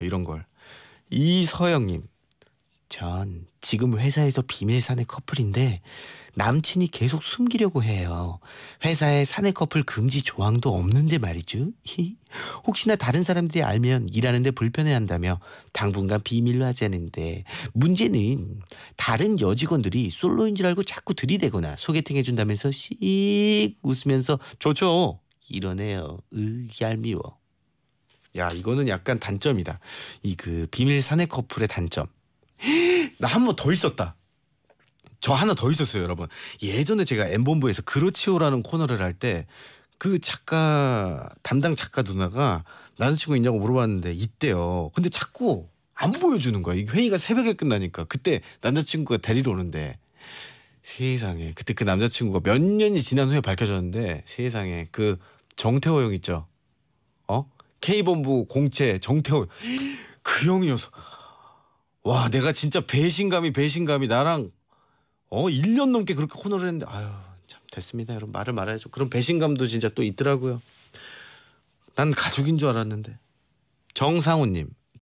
이런 걸 이서영님 전 지금 회사에서 비밀 사내 커플인데 남친이 계속 숨기려고 해요. 회사에 사내 커플 금지 조항도 없는데 말이죠. 혹시나 다른 사람들이 알면 일하는데 불편해한다며 당분간 비밀로 하자는데 문제는 다른 여직원들이 솔로인 줄 알고 자꾸 들이대거나 소개팅해준다면서 씩 웃으면서 좋죠 이러네요. 으 얄미워. 야 이거는 약간 단점이다. 이 그 비밀 사내 커플의 단점. 나 한 번 더 있었다. 저 하나 더 있었어요, 여러분. 예전에 제가 엠본부에서 그렇지요라는 코너를 할 때 그 작가 담당 작가 누나가 남자친구 있냐고 물어봤는데 있대요. 근데 자꾸 안 보여주는 거야. 이 회의가 새벽에 끝나니까 그때 남자친구가 데리러 오는데 세상에 그때 그 남자친구가 몇 년이 지난 후에 밝혀졌는데 세상에 그 정태호 형 있죠. 어? K본부 공채 정태호 그 형이어서 와 내가 진짜 배신감이 배신감이 나랑 어 1년 넘게 그렇게 코너를 했는데 아유 참 됐습니다 여러분 말을 말아야죠 그런 배신감도 진짜 또 있더라고요 난 가족인 줄 알았는데 정상우님